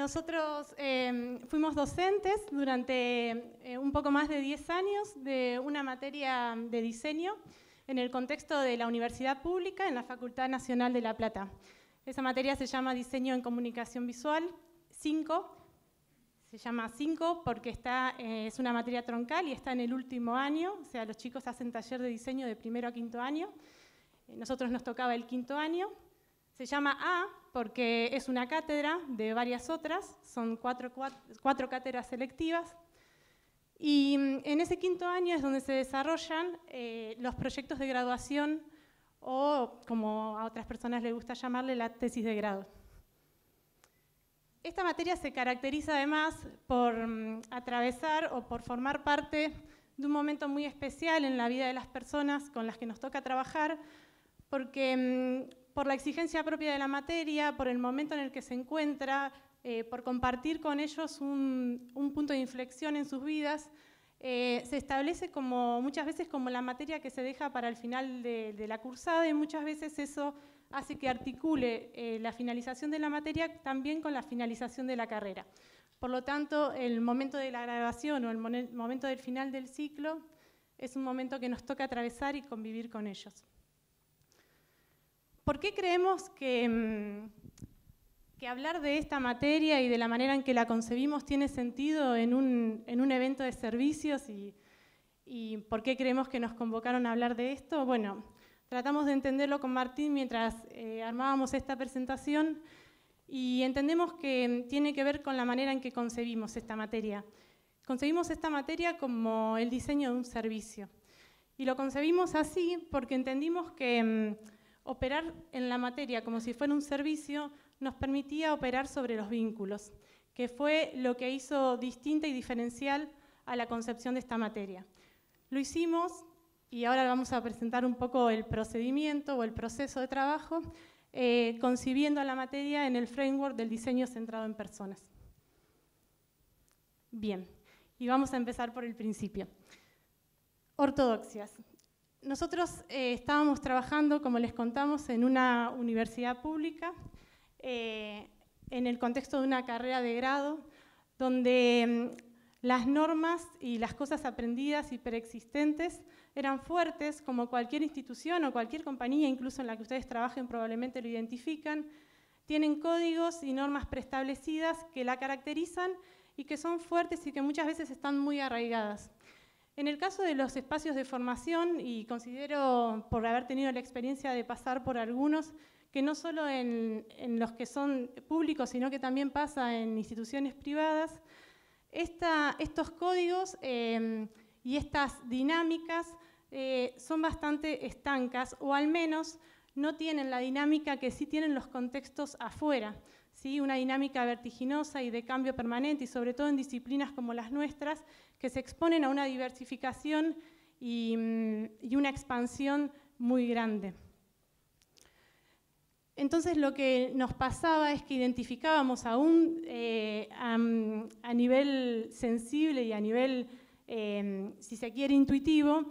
nosotros em, fuimos docentes durante eh, un poco más de 10 años de una materia de diseño en el contexto de la Universidad Pública en la Facultad Nacional de La Plata. Esa materia se llama Diseño en Comunicación Visual 5, se llama 5 porque está, eh, es una materia troncal y está en el último año, o sea, los chicos hacen taller de diseño de primero a quinto año, eh, nosotros nos tocaba el quinto año, se llama A porque es una cátedra de varias otras, son cuatro, cátedras selectivas. Y mm, en ese quinto año es donde se desarrollan eh, los proyectos de graduación o, como a otras personas les gusta llamarle, la tesis de grado. Esta materia se caracteriza además por mm, atravesar o por formar parte de un momento muy especial en la vida de las personas con las que nos toca trabajar, porque mm, por la exigencia propia de la materia, por el momento en el que se encuentra, eh, por compartir con ellos un, punto de inflexión en sus vidas, eh, se establece como muchas veces como la materia que se deja para el final de, la cursada y muchas veces eso hace que articule eh, la finalización de la materia también con la finalización de la carrera. Por lo tanto, el momento de la graduación o el momento del final del ciclo es un momento que nos toca atravesar y convivir con ellos. ¿Por qué creemos que, mm, que hablar de esta materia y de la manera en que la concebimos tiene sentido en un, en un evento de servicios y, por qué creemos que nos convocaron a hablar de esto? Bueno, tratamos de entenderlo con Martín mientras eh, armábamos esta presentación y entendemos que tiene que ver con la manera en que concebimos esta materia. Concebimos esta materia como el diseño de un servicio. Y lo concebimos así porque entendimos que mm, operar en la materia como si fuera un servicio nos permitía operar sobre los vínculos, que fue lo que hizo distinta y diferencial a la concepción de esta materia. Lo hicimos y ahora vamos a presentar un poco el procedimiento o el proceso de trabajo, eh, concibiendo la materia en el framework del diseño centrado en personas. Bien, y vamos a empezar por el principio. Ortodoxias. Nosotros eh, estábamos trabajando, como les contamos, en una universidad pública, eh, en el contexto de una carrera de grado, donde mm, las normas y las cosas aprendidas y preexistentes eran fuertes, como cualquier institución o cualquier compañía, incluso en la que ustedes trabajen probablemente lo identifican, tienen códigos y normas preestablecidas que la caracterizan y que son fuertes y que muchas veces están muy arraigadas. En el caso de los espacios de formación, y considero por haber tenido la experiencia de pasar por algunos, que no solo en, los que son públicos, sino que también pasa en instituciones privadas, estos códigos em, y estas dinámicas eh, son bastante estancas o al menos no tienen la dinámica que sí tienen los contextos afuera una dinámica vertiginosa y de cambio permanente, y sobre todo en disciplinas como las nuestras, que se exponen a una diversificación y, mm, una expansión muy grande. Entonces lo que nos pasaba es que identificábamos aún eh, a, nivel sensible y a nivel, eh, si se quiere, intuitivo,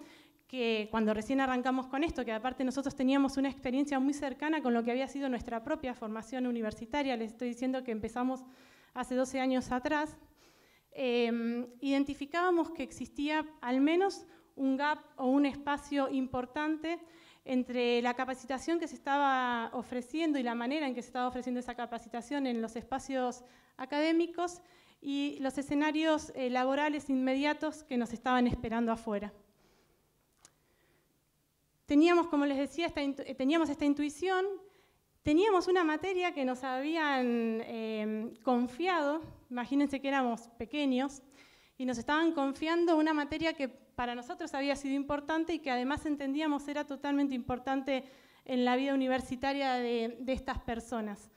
que cuando recién arrancamos con esto, que aparte nosotros teníamos una experiencia muy cercana con lo que había sido nuestra propia formación universitaria, les estoy diciendo que empezamos hace 12 años atrás, em, identificábamos que existía al menos un gap o un espacio importante entre la capacitación que se estaba ofreciendo y la manera en que se estaba ofreciendo esa capacitación en los espacios académicos y los escenarios eh, laborales inmediatos que nos estaban esperando afuera. Teníamos, como les decía, esta eh, teníamos esta intuición, teníamos una materia que nos habían em, confiado, imagínense que éramos pequeños, y nos estaban confiando una materia que para nosotros había sido importante y que además entendíamos era totalmente importante en la vida universitaria de estas personas.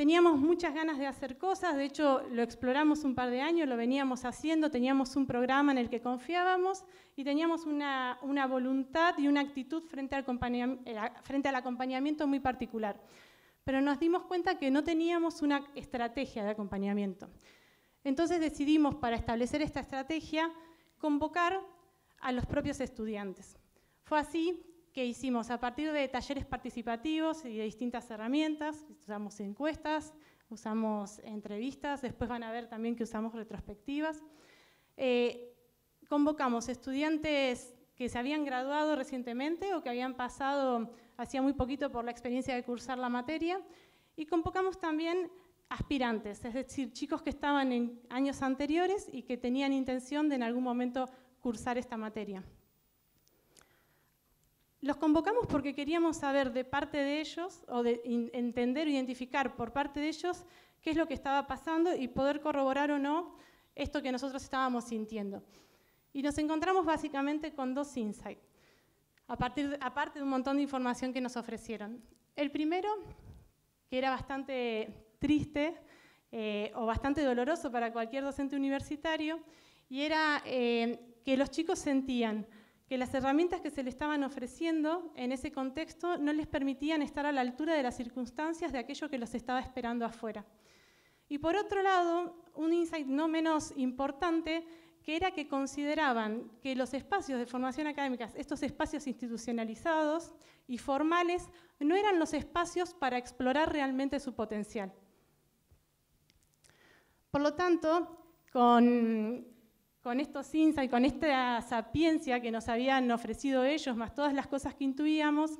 Teníamos muchas ganas de hacer cosas, de hecho lo exploramos un par de años, lo veníamos haciendo, teníamos un programa en el que confiábamos y teníamos una, una voluntad y una actitud frente al, eh, frente al acompañamiento muy particular. Pero nos dimos cuenta que no teníamos una estrategia de acompañamiento. Entonces decidimos, para establecer esta estrategia, convocar a los propios estudiantes. Fue así que hicimos a partir de talleres participativos y de distintas herramientas, usamos encuestas, usamos entrevistas, después van a ver también que usamos retrospectivas. Eh, convocamos estudiantes que se habían graduado recientemente o que habían pasado hacía muy poquito por la experiencia de cursar la materia y convocamos también aspirantes, es decir, chicos que estaban en años anteriores y que tenían intención de en algún momento cursar esta materia. Los convocamos porque queríamos saber de parte de ellos, o entender o identificar por parte de ellos qué es lo que estaba pasando y poder corroborar o no esto que nosotros estábamos sintiendo. Y nos encontramos básicamente con dos insights, a aparte de un montón de información que nos ofrecieron. El primero, que era bastante triste eh, o bastante doloroso para cualquier docente universitario, y era eh, que los chicos sentían que las herramientas que se le estaban ofreciendo en ese contexto no les permitían estar a la altura de las circunstancias de aquello que los estaba esperando afuera. Y por otro lado, un insight no menos importante, que era que consideraban que los espacios de formación académica, estos espacios institucionalizados y formales, no eran los espacios para explorar realmente su potencial. Por lo tanto, con con estos y con esta sapiencia que nos habían ofrecido ellos, más todas las cosas que intuíamos,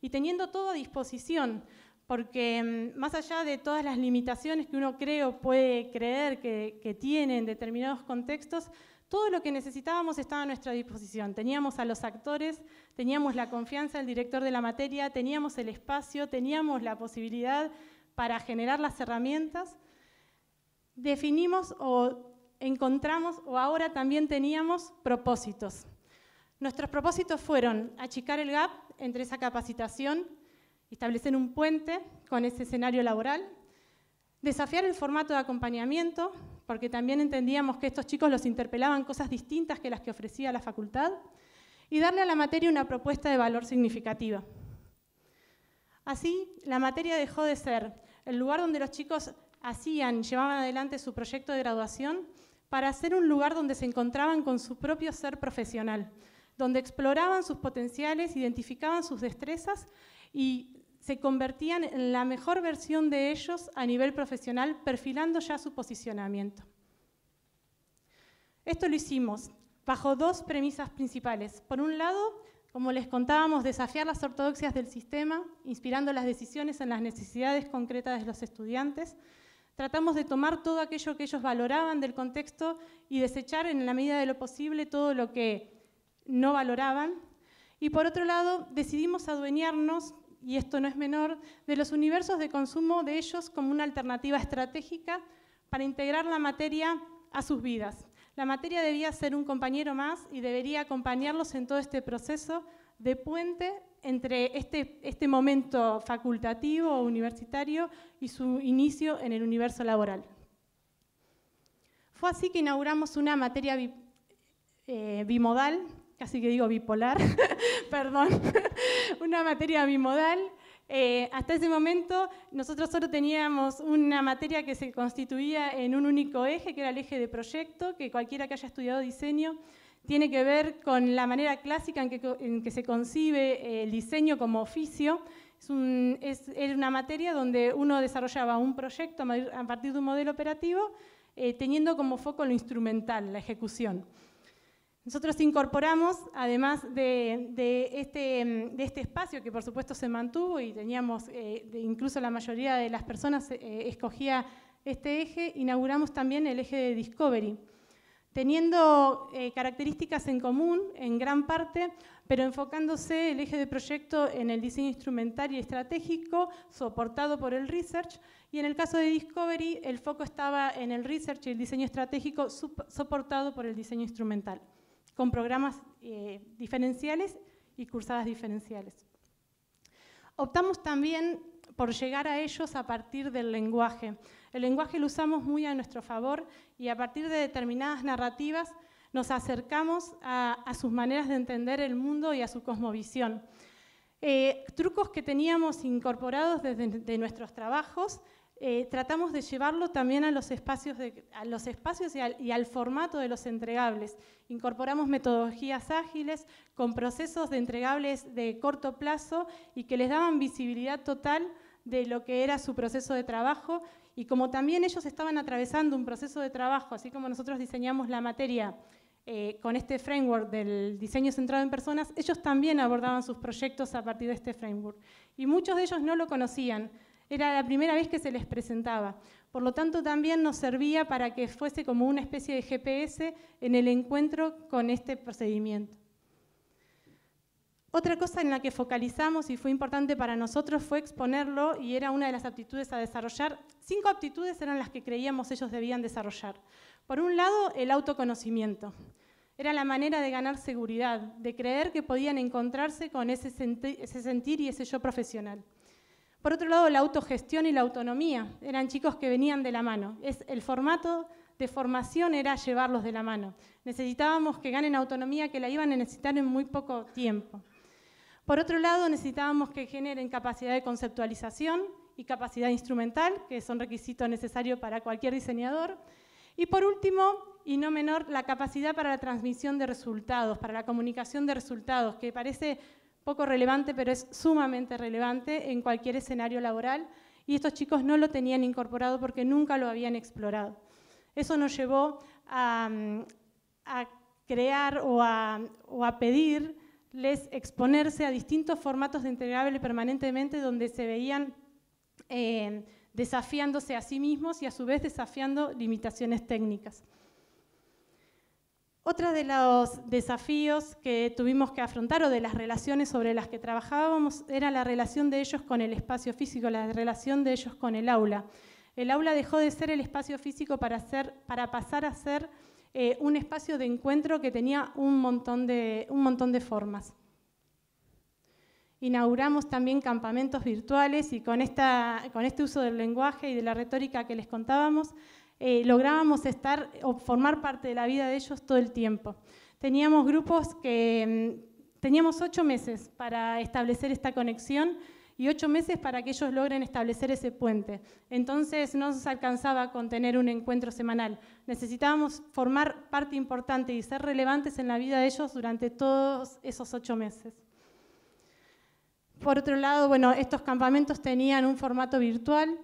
y teniendo todo a disposición, porque mm, más allá de todas las limitaciones que uno creo puede creer que, que tiene en determinados contextos, todo lo que necesitábamos estaba a nuestra disposición. Teníamos a los actores, teníamos la confianza del director de la materia, teníamos el espacio, teníamos la posibilidad para generar las herramientas. Definimos o encontramos o ahora también teníamos propósitos. Nuestros propósitos fueron achicar el gap entre esa capacitación, establecer un puente con ese escenario laboral, desafiar el formato de acompañamiento, porque también entendíamos que estos chicos los interpelaban cosas distintas que las que ofrecía la facultad, y darle a la materia una propuesta de valor significativa. Así, la materia dejó de ser el lugar donde los chicos hacían, llevaban adelante su proyecto de graduación para hacer un lugar donde se encontraban con su propio ser profesional, donde exploraban sus potenciales, identificaban sus destrezas y se convertían en la mejor versión de ellos a nivel profesional, perfilando ya su posicionamiento. Esto lo hicimos bajo dos premisas principales. Por un lado, como les contábamos, desafiar las ortodoxias del sistema, inspirando las decisiones en las necesidades concretas de los estudiantes, tratamos de tomar todo aquello que ellos valoraban del contexto y desechar en la medida de lo posible todo lo que no valoraban. Y por otro lado, decidimos adueñarnos, y esto no es menor, de los universos de consumo de ellos como una alternativa estratégica para integrar la materia a sus vidas. La materia debía ser un compañero más y debería acompañarlos en todo este proceso de puente entre este, este, momento facultativo o universitario y su inicio en el universo laboral. Fue así que inauguramos una materia eh, bimodal, casi que digo bipolar, perdón, una materia bimodal. Eh, hasta ese momento nosotros solo teníamos una materia que se constituía en un único eje, que era el eje de proyecto, que cualquiera que haya estudiado diseño tiene que ver con la manera clásica en que, se concibe el diseño como oficio. Es, una materia donde uno desarrollaba un proyecto a partir de un modelo operativo, eh, teniendo como foco lo instrumental, la ejecución. Nosotros incorporamos, además de, de, este, este espacio que por supuesto se mantuvo y teníamos, eh, incluso la mayoría de las personas eh, escogía este eje, inauguramos también el eje de Discovery, teniendo eh, características en común en gran parte, pero enfocándose el eje de proyecto en el diseño instrumental y estratégico, soportado por el research, y en el caso de Discovery, el foco estaba en el research y el diseño estratégico soportado por el diseño instrumental, con programas eh, diferenciales y cursadas diferenciales. Optamos también por llegar a ellos a partir del lenguaje, el lenguaje lo usamos muy a nuestro favor y a partir de determinadas narrativas nos acercamos a, sus maneras de entender el mundo y a su cosmovisión. Eh, trucos que teníamos incorporados desde nuestros trabajos, eh, tratamos de llevarlo también a los espacios, a los espacios y, al, formato de los entregables. Incorporamos metodologías ágiles con procesos de entregables de corto plazo y que les daban visibilidad total de lo que era su proceso de trabajo y como también ellos estaban atravesando un proceso de trabajo, así como nosotros diseñamos la materia eh, con este framework del diseño centrado en personas, ellos también abordaban sus proyectos a partir de este framework. Y muchos de ellos no lo conocían, era la primera vez que se les presentaba. Por lo tanto, también nos servía para que fuese como una especie de GPS en el encuentro con este procedimiento. Otra cosa en la que focalizamos y fue importante para nosotros fue exponerlo y era una de las aptitudes a desarrollar. Cinco aptitudes eran las que creíamos ellos debían desarrollar. Por un lado, el autoconocimiento. Era la manera de ganar seguridad, de creer que podían encontrarse con ese, sentir y ese yo profesional. Por otro lado, la autogestión y la autonomía. Eran chicos que venían de la mano. el formato de formación era llevarlos de la mano. Necesitábamos que ganen autonomía que la iban a necesitar en muy poco tiempo. Por otro lado, necesitábamos que generen capacidad de conceptualización y capacidad instrumental, que son requisitos necesarios para cualquier diseñador. Y por último, y no menor, la capacidad para la transmisión de resultados, para la comunicación de resultados, que parece poco relevante, pero es sumamente relevante en cualquier escenario laboral. Y estos chicos no lo tenían incorporado porque nunca lo habían explorado. Eso nos llevó a, mm, crear o a pedir les exponerse a distintos formatos de entregable permanentemente donde se veían eh, desafiándose a sí mismos y a su vez desafiando limitaciones técnicas. Otra de los desafíos que tuvimos que afrontar o de las relaciones sobre las que trabajábamos era la relación de ellos con el espacio físico, la relación de ellos con el aula. El aula dejó de ser el espacio físico para, ser, para pasar a ser eh, un espacio de encuentro que tenía un montón de, formas. Inauguramos también campamentos virtuales y con, este uso del lenguaje y de la retórica que les contábamos, eh, lográbamos estar o formar parte de la vida de ellos todo el tiempo. Teníamos grupos que mm, teníamos ocho meses para establecer esta conexión y ocho meses para que ellos logren establecer ese puente. Entonces no nos alcanzaba con tener un encuentro semanal. Necesitábamos formar parte importante y ser relevantes en la vida de ellos durante todos esos ocho meses. Por otro lado, bueno, estos campamentos tenían un formato virtual.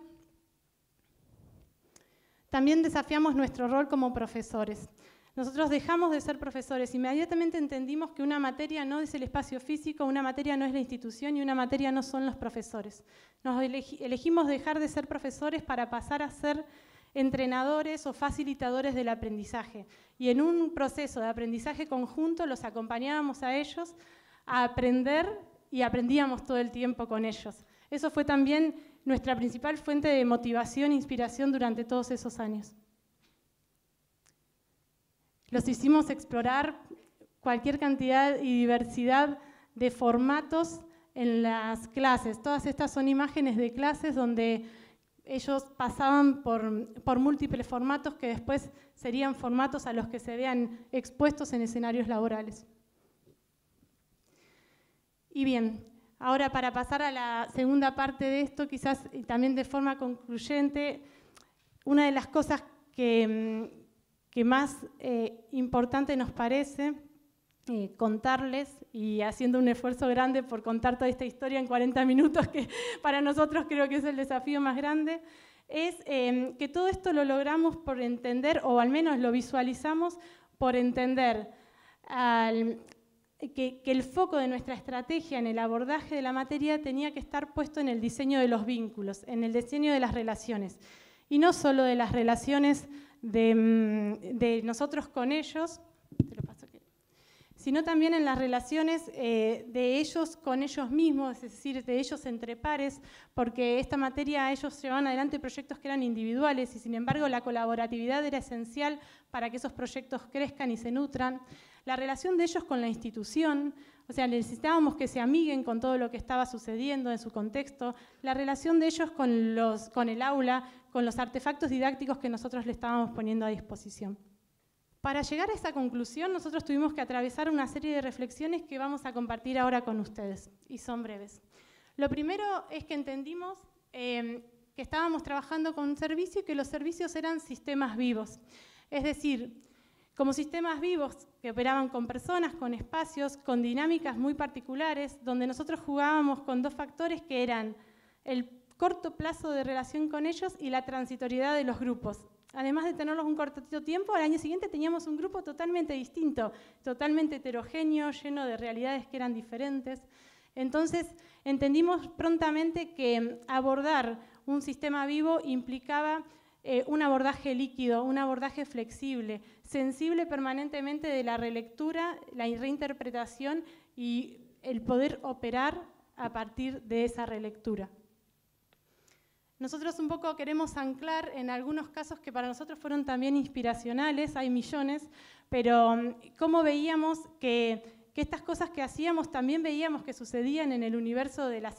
También desafiamos nuestro rol como profesores. Nosotros dejamos de ser profesores, inmediatamente entendimos que una materia no es el espacio físico, una materia no es la institución y una materia no son los profesores. Nos elegimos dejar de ser profesores para pasar a ser entrenadores o facilitadores del aprendizaje. Y en un proceso de aprendizaje conjunto los acompañábamos a ellos a aprender y aprendíamos todo el tiempo con ellos. Eso fue también nuestra principal fuente de motivación e inspiración durante todos esos años. Los hicimos explorar cualquier cantidad y diversidad de formatos en las clases. Todas estas son imágenes de clases donde ellos pasaban por, múltiples formatos que después serían formatos a los que se vean expuestos en escenarios laborales. Y bien, ahora para pasar a la segunda parte de esto, quizás también de forma concluyente, una de las cosas que, mm, que más eh, importante nos parece eh, contarles y haciendo un esfuerzo grande por contar toda esta historia en 40 minutos, que para nosotros creo que es el desafío más grande, es em, que todo esto lo logramos por entender, o al menos lo visualizamos por entender que, que, el foco de nuestra estrategia en el abordaje de la materia tenía que estar puesto en el diseño de los vínculos, en el diseño de las relaciones, y no solo de las relaciones Mm, de, nosotros con ellos, sino también en las relaciones eh, de ellos con ellos mismos, es decir, de ellos entre pares, porque esta materia ellos llevaban adelante proyectos que eran individuales y sin embargo la colaboratividad era esencial para que esos proyectos crezcan y se nutran. La relación de ellos con la institución, o sea, necesitábamos que se amiguen con todo lo que estaba sucediendo en su contexto, la relación de ellos con, los, con el aula, con los artefactos didácticos que nosotros le estábamos poniendo a disposición. Para llegar a esa conclusión, nosotros tuvimos que atravesar una serie de reflexiones que vamos a compartir ahora con ustedes, y son breves. Lo primero es que entendimos em, que estábamos trabajando con un servicio y que los servicios eran sistemas vivos. Es decir, como sistemas vivos que operaban con personas, con espacios, con dinámicas muy particulares, donde nosotros jugábamos con dos factores que eran el corto plazo de relación con ellos y la transitoriedad de los grupos. Además de tenerlos un corto tiempo, al año siguiente teníamos un grupo totalmente distinto, totalmente heterogéneo, lleno de realidades que eran diferentes. Entonces, entendimos prontamente que abordar un sistema vivo implicaba eh, un abordaje líquido, un abordaje flexible, sensible permanentemente de la relectura, la reinterpretación y el poder operar a partir de esa relectura. Nosotros un poco queremos anclar en algunos casos que para nosotros fueron también inspiracionales, hay millones, pero mm, cómo veíamos que estas cosas que hacíamos también veíamos que sucedían en el universo de las,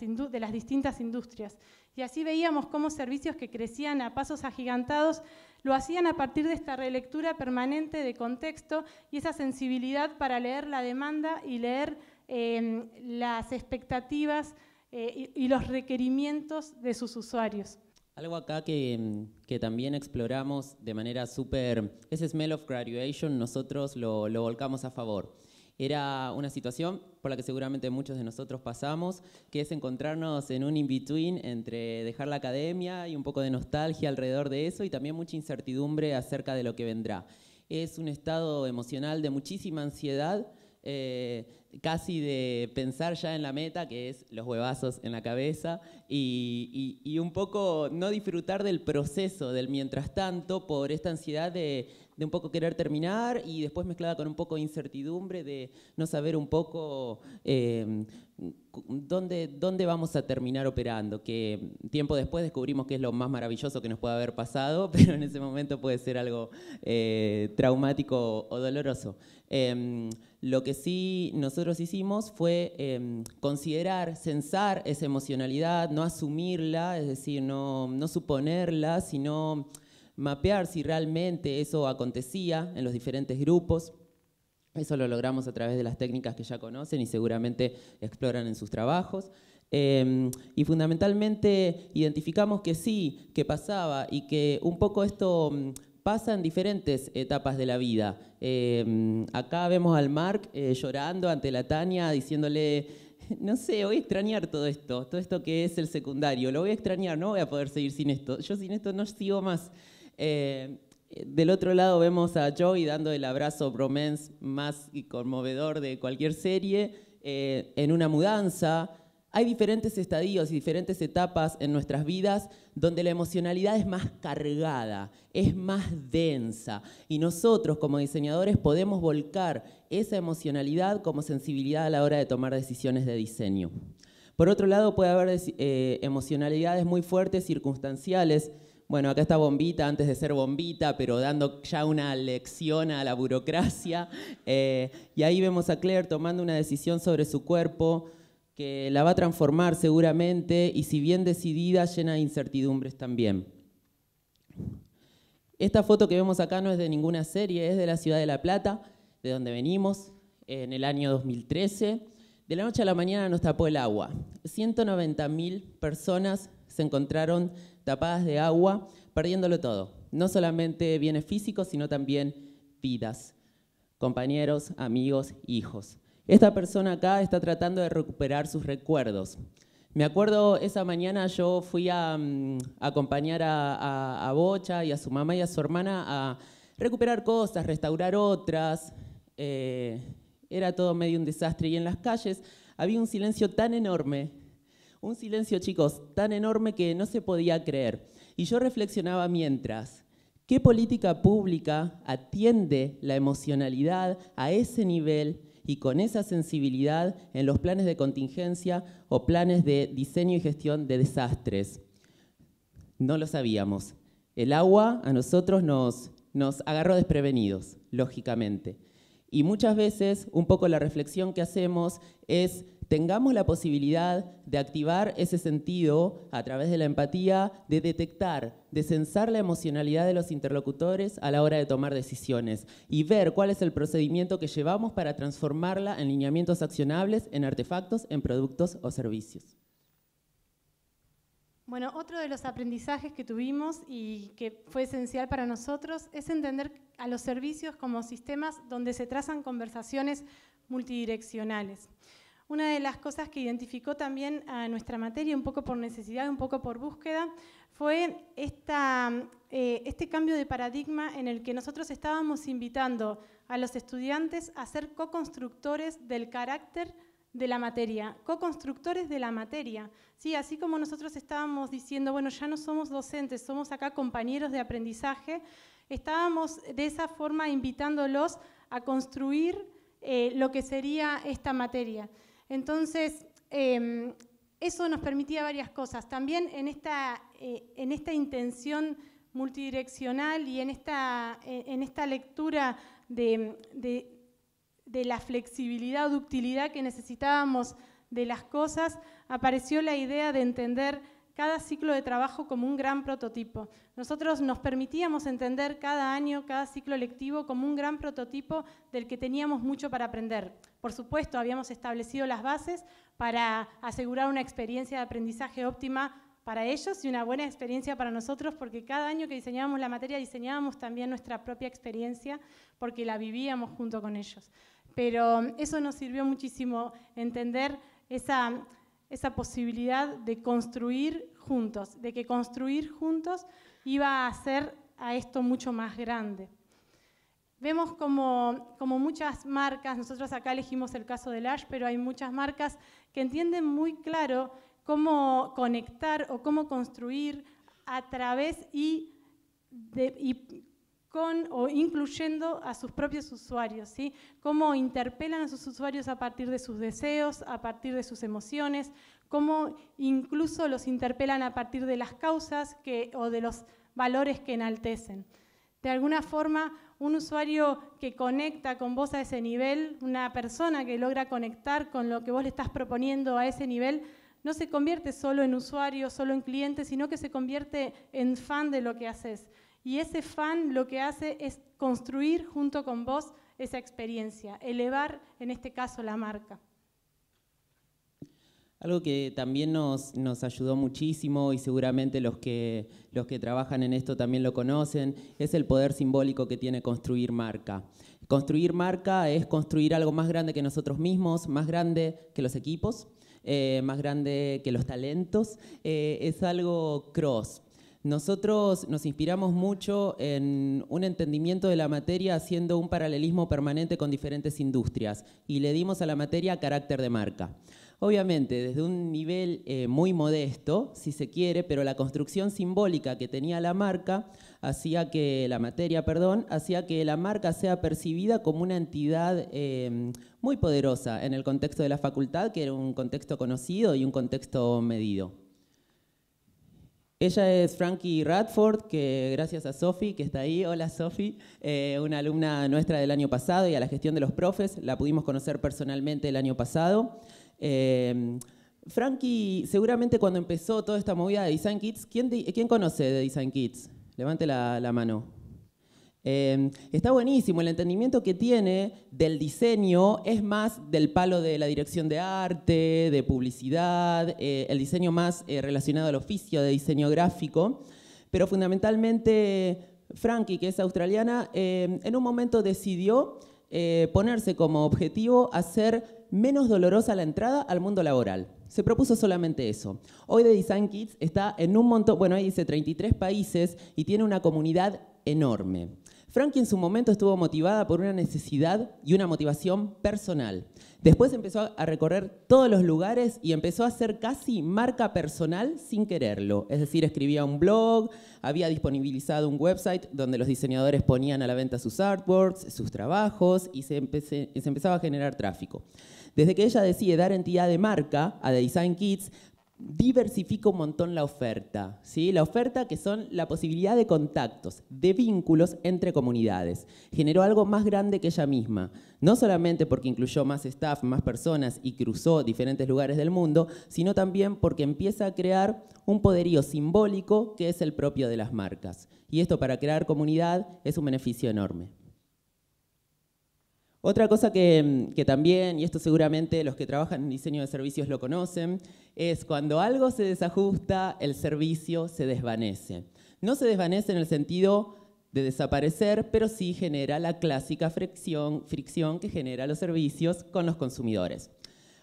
distintas industrias. Y así veíamos cómo servicios que crecían a pasos agigantados lo hacían a partir de esta relectura permanente de contexto y esa sensibilidad para leer la demanda y leer eh, las expectativas eh, y, los requerimientos de sus usuarios. Algo acá que, mm, que también exploramos de manera súper, ese smell of graduation nosotros lo volcamos a favor. Era una situación por la que seguramente muchos de nosotros pasamos, que es encontrarnos en un in-between entre dejar la academia y un poco de nostalgia alrededor de eso y también mucha incertidumbre acerca de lo que vendrá. Es un estado emocional de muchísima ansiedad, eh, casi de pensar ya en la meta, que es los huevazos en la cabeza, y, un poco no disfrutar del proceso, del mientras tanto, por esta ansiedad de, un poco querer terminar y después mezclada con un poco de incertidumbre de no saber un poco em, dónde, vamos a terminar operando, que tiempo después descubrimos que es lo más maravilloso que nos puede haber pasado, pero en ese momento puede ser algo eh, traumático o doloroso. Em, lo que sí nosotros hicimos fue em, considerar, censar esa emocionalidad, no asumirla, es decir, no, suponerla, sino mapear si realmente eso acontecía en los diferentes grupos. Eso lo logramos a través de las técnicas que ya conocen y seguramente exploran en sus trabajos. Em, y fundamentalmente identificamos que sí, que pasaba y que un poco esto mm, pasa en diferentes etapas de la vida. Em, acá vemos al Mark eh, llorando ante la Tania, diciéndole, no sé, voy a extrañar todo esto, todo esto que es el secundario, lo voy a extrañar, no voy a poder seguir sin esto, yo sin esto no sigo más. Em, del otro lado vemos a Joey dando el abrazo bromance más conmovedor de cualquier serie, eh, en una mudanza, hay diferentes estadios y diferentes etapas en nuestras vidas donde la emocionalidad es más cargada, es más densa y nosotros como diseñadores podemos volcar esa emocionalidad como sensibilidad a la hora de tomar decisiones de diseño. Por otro lado, puede haber eh, emocionalidades muy fuertes, circunstanciales. Bueno, acá está Bombita, antes de ser Bombita, pero dando ya una lección a la burocracia. Eh, y ahí vemos a Claire tomando una decisión sobre su cuerpo, que la va a transformar seguramente y si bien decidida, llena de incertidumbres también. Esta foto que vemos acá no es de ninguna serie, es de la ciudad de La Plata, de donde venimos, en el año 2013. De la noche a la mañana nos tapó el agua. 190.000 personas se encontraron tapadas de agua, perdiéndolo todo. No solamente bienes físicos, sino también vidas, compañeros, amigos, hijos. Esta persona acá está tratando de recuperar sus recuerdos. Me acuerdo esa mañana yo fui a, mm, acompañar a, Bocha y a su mamá y a su hermana a recuperar cosas, restaurar otras. Eh, era todo medio un desastre y en las calles había un silencio tan enorme, un silencio chicos, tan enorme que no se podía creer. Y yo reflexionaba mientras, ¿qué política pública atiende la emocionalidad a ese nivel y con esa sensibilidad en los planes de contingencia o planes de diseño y gestión de desastres. No lo sabíamos. El agua a nosotros nos, nos agarró desprevenidos, lógicamente. Y muchas veces un poco la reflexión que hacemos es tengamos la posibilidad de activar ese sentido a través de la empatía, de detectar, de censar la emocionalidad de los interlocutores a la hora de tomar decisiones y ver cuál es el procedimiento que llevamos para transformarla en lineamientos accionables, en artefactos, en productos o servicios. Bueno, otro de los aprendizajes que tuvimos y que fue esencial para nosotros es entender a los servicios como sistemas donde se trazan conversaciones multidireccionales. Una de las cosas que identificó también a nuestra materia, un poco por necesidad, un poco por búsqueda, fue eh, este cambio de paradigma en el que nosotros estábamos invitando a los estudiantes a ser co-constructores del carácter de la materia, co-constructores de la materia. ¿sí? Así como nosotros estábamos diciendo, bueno, ya no somos docentes, somos acá compañeros de aprendizaje, estábamos de esa forma invitándolos a construir eh, lo que sería esta materia. Entonces, em, eso nos permitía varias cosas. También en esta, eh, intención multidireccional y en esta, lectura de, de la flexibilidad o ductilidad que necesitábamos de las cosas, apareció la idea de entender cada ciclo de trabajo como un gran prototipo. Nosotros nos permitíamos entender cada año, cada ciclo lectivo como un gran prototipo del que teníamos mucho para aprender. Por supuesto, habíamos establecido las bases para asegurar una experiencia de aprendizaje óptima para ellos y una buena experiencia para nosotros, porque cada año que diseñábamos la materia diseñábamos también nuestra propia experiencia, porque la vivíamos junto con ellos. Pero eso nos sirvió muchísimo entender esa esa posibilidad de construir juntos, de que construir juntos iba a hacer a esto mucho más grande. Vemos como, como, muchas marcas, nosotros acá elegimos el caso de Lash, pero hay muchas marcas que entienden muy claro cómo conectar o cómo construir a través y o incluyendo a sus propios usuarios, ¿sí? Cómo interpelan a sus usuarios a partir de sus deseos, a partir de sus emociones, cómo incluso los interpelan a partir de las causas o de los valores que enaltecen. De alguna forma, un usuario que conecta con vos a ese nivel, una persona que logra conectar con lo que vos le estás proponiendo a ese nivel, no se convierte solo en usuario, solo en cliente, sino que se convierte en fan de lo que haces. Y ese fan lo que hace es construir junto con vos esa experiencia, elevar en este caso la marca. Algo que también nos, ayudó muchísimo y seguramente los que, los que trabajan en esto también lo conocen, es el poder simbólico que tiene construir marca. Construir marca es construir algo más grande que nosotros mismos, más grande que los equipos, eh, más grande que los talentos. Eh, es algo cross, nosotros nos inspiramos mucho en un entendimiento de la materia haciendo un paralelismo permanente con diferentes industrias y le dimos a la materia carácter de marca. Obviamente, desde un nivel eh, muy modesto, si se quiere, pero la construcción simbólica que tenía la marca hacía que la materia, perdón, hacía que la marca sea percibida como una entidad em, muy poderosa en el contexto de la facultad, que era un contexto conocido y un contexto medido. Ella es Frankie Radford, que gracias a Sofi, que está ahí, hola Sofi, eh, una alumna nuestra del año pasado y a la gestión de los profes, la pudimos conocer personalmente el año pasado. Eh, Frankie, seguramente cuando empezó toda esta movida de Design Kids, ¿quién, conoce de Design Kids? Levante la mano. Em, está buenísimo, el entendimiento que tiene del diseño es más del palo de la dirección de arte, de publicidad, eh, el diseño más eh, relacionado al oficio de diseño gráfico, pero fundamentalmente Frankie, que es australiana, em, en un momento decidió eh, ponerse como objetivo hacer menos dolorosa la entrada al mundo laboral. Se propuso solamente eso. Hoy The Design Kids está en un montón, bueno, ahí dice 33 países y tiene una comunidad enorme. Frankie en su momento estuvo motivada por una necesidad y una motivación personal. Después empezó a recorrer todos los lugares y empezó a hacer casi marca personal sin quererlo. Es decir, escribía un blog, había disponibilizado un website donde los diseñadores ponían a la venta sus artworks, sus trabajos y se, se empezaba a generar tráfico. Desde que ella decide dar entidad de marca a The Design Kids, diversificó un montón la oferta, ¿sí? La oferta que son la posibilidad de contactos, de vínculos entre comunidades. Generó algo más grande que ella misma, no solamente porque incluyó más staff, más personas y cruzó diferentes lugares del mundo, sino también porque empieza a crear un poderío simbólico que es el propio de las marcas. Y esto para crear comunidad es un beneficio enorme. Otra cosa mm, que, también, y esto seguramente los que trabajan en diseño de servicios lo conocen, es cuando algo se desajusta, el servicio se desvanece. No se desvanece en el sentido de desaparecer, pero sí genera la clásica fricción, fricción que genera los servicios con los consumidores.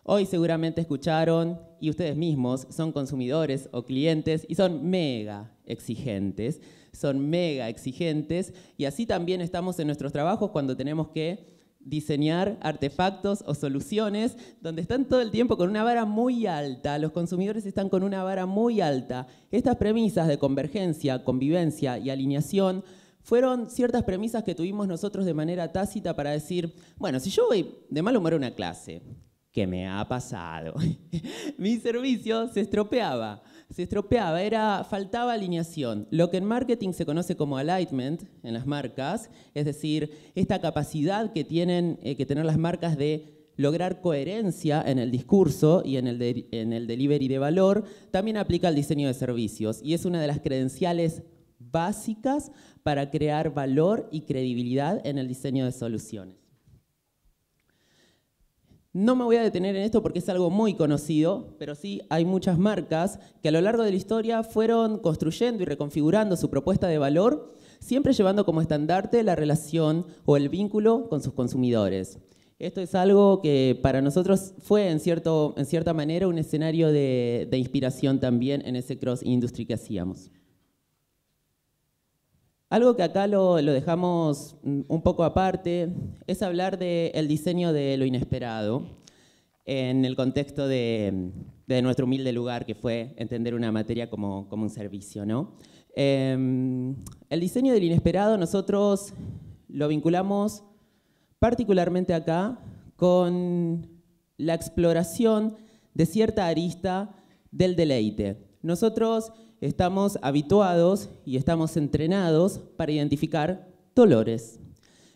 Hoy seguramente escucharon, y ustedes mismos son consumidores o clientes y son mega exigentes, son mega exigentes, y así también estamos en nuestros trabajos cuando tenemos que diseñar artefactos o soluciones donde están todo el tiempo con una vara muy alta, los consumidores están con una vara muy alta. Estas premisas de convergencia, convivencia y alineación fueron ciertas premisas que tuvimos nosotros de manera tácita para decir, bueno, si yo voy de mal humor a una clase, ¿qué me ha pasado, mi servicio se estropeaba se estropeaba, era, faltaba alineación. Lo que en marketing se conoce como alignment en las marcas, es decir, esta capacidad que tienen eh, que tener las marcas de lograr coherencia en el discurso y en el, en el delivery de valor, también aplica al diseño de servicios y es una de las credenciales básicas para crear valor y credibilidad en el diseño de soluciones. No me voy a detener en esto porque es algo muy conocido, pero sí hay muchas marcas que a lo largo de la historia fueron construyendo y reconfigurando su propuesta de valor, siempre llevando como estandarte la relación o el vínculo con sus consumidores. Esto es algo que para nosotros fue en, cierta manera un escenario de inspiración también en ese cross industry que hacíamos. Algo que acá lo, dejamos mm, un poco aparte es hablar del diseño de lo inesperado en el contexto de, nuestro humilde lugar, que fue entender una materia como, un servicio. ¿no? Em, el diseño del inesperado nosotros lo vinculamos particularmente acá con la exploración de cierta arista del deleite. Nosotros estamos habituados y estamos entrenados para identificar dolores,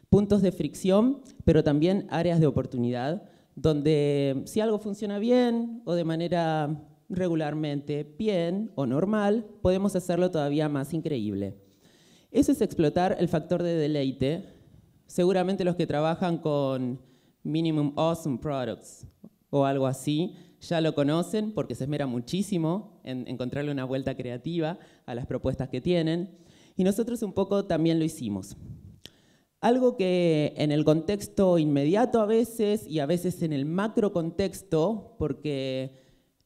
puntos de fricción, pero también áreas de oportunidad, donde si algo funciona bien o de manera regularmente bien o normal, podemos hacerlo todavía más increíble. Eso es explotar el factor de deleite. Seguramente los que trabajan con Minimum Awesome Products o algo así, ya lo conocen porque se esmera muchísimo en encontrarle una vuelta creativa a las propuestas que tienen. Y nosotros un poco también lo hicimos. Algo que en el contexto inmediato a veces y a veces en el macro contexto, porque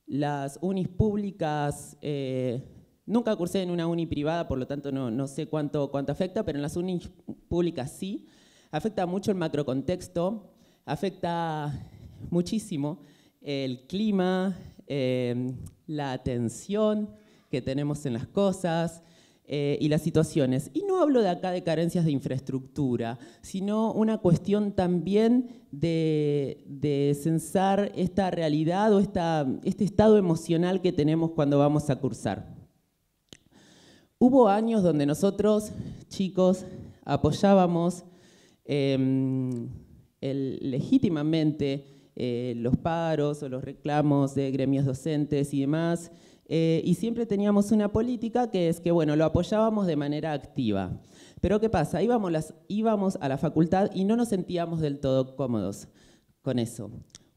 las unis públicas, eh, nunca cursé en una uni privada, por lo tanto no, sé cuánto, cuánto afecta, pero en las unis públicas sí, afecta mucho el macro contexto, afecta muchísimo el clima, em, la atención que tenemos en las cosas eh, y las situaciones. Y no hablo de acá de carencias de infraestructura, sino una cuestión también de, censar esta realidad o esta, este estado emocional que tenemos cuando vamos a cursar. Hubo años donde nosotros, chicos, apoyábamos em, legítimamente eh, los paros o los reclamos de gremios docentes y demás. Eh, y siempre teníamos una política que es que, bueno, lo apoyábamos de manera activa. Pero ¿qué pasa? Íbamos, las, íbamos a la facultad y no nos sentíamos del todo cómodos con eso.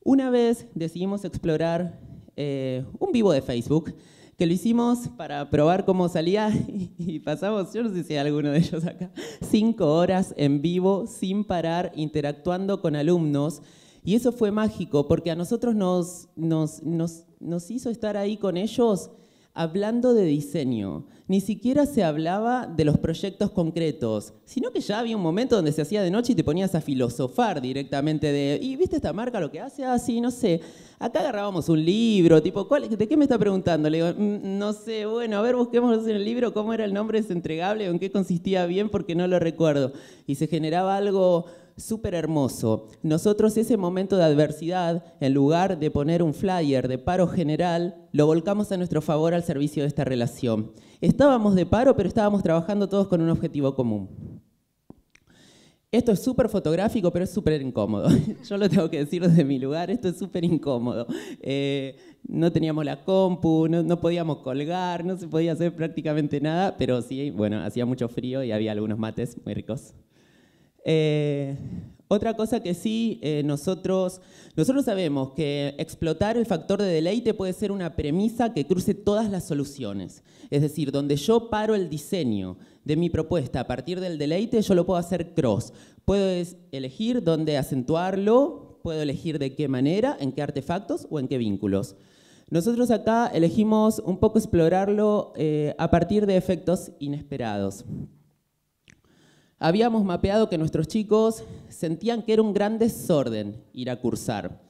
Una vez decidimos explorar eh, un vivo de Facebook, que lo hicimos para probar cómo salía y pasamos, yo no sé si hay alguno de ellos acá, cinco horas en vivo, sin parar, interactuando con alumnos y eso fue mágico, porque a nosotros nos, nos, nos, hizo estar ahí con ellos hablando de diseño. Ni siquiera se hablaba de los proyectos concretos, sino que ya había un momento donde se hacía de noche y te ponías a filosofar directamente de, ¿y viste esta marca lo que hace? así, no sé. Acá agarrábamos un libro, tipo, ¿de qué me está preguntando? Le digo, mm, mm, no sé, bueno, a ver, busquemos en el libro cómo era el nombre desentregable, en qué consistía bien, porque no lo recuerdo. Y se generaba algo súper hermoso. Nosotros ese momento de adversidad, en lugar de poner un flyer de paro general, lo volcamos a nuestro favor al servicio de esta relación. Estábamos de paro, pero estábamos trabajando todos con un objetivo común. Esto es súper fotográfico, pero es súper incómodo. Yo lo tengo que decir desde mi lugar, esto es súper incómodo. Eh, no teníamos la compu, no, podíamos colgar, no se podía hacer prácticamente nada, pero sí, bueno, hacía mucho frío y había algunos mates muy ricos. Eh, otra cosa que sí, eh, nosotros, nosotros sabemos que explotar el factor de deleite puede ser una premisa que cruce todas las soluciones. Es decir, donde yo paro el diseño de mi propuesta a partir del deleite, yo lo puedo hacer cross. Puedo elegir dónde acentuarlo, puedo elegir de qué manera, en qué artefactos o en qué vínculos. Nosotros acá elegimos un poco explorarlo eh, a partir de efectos inesperados habíamos mapeado que nuestros chicos sentían que era un gran desorden ir a cursar.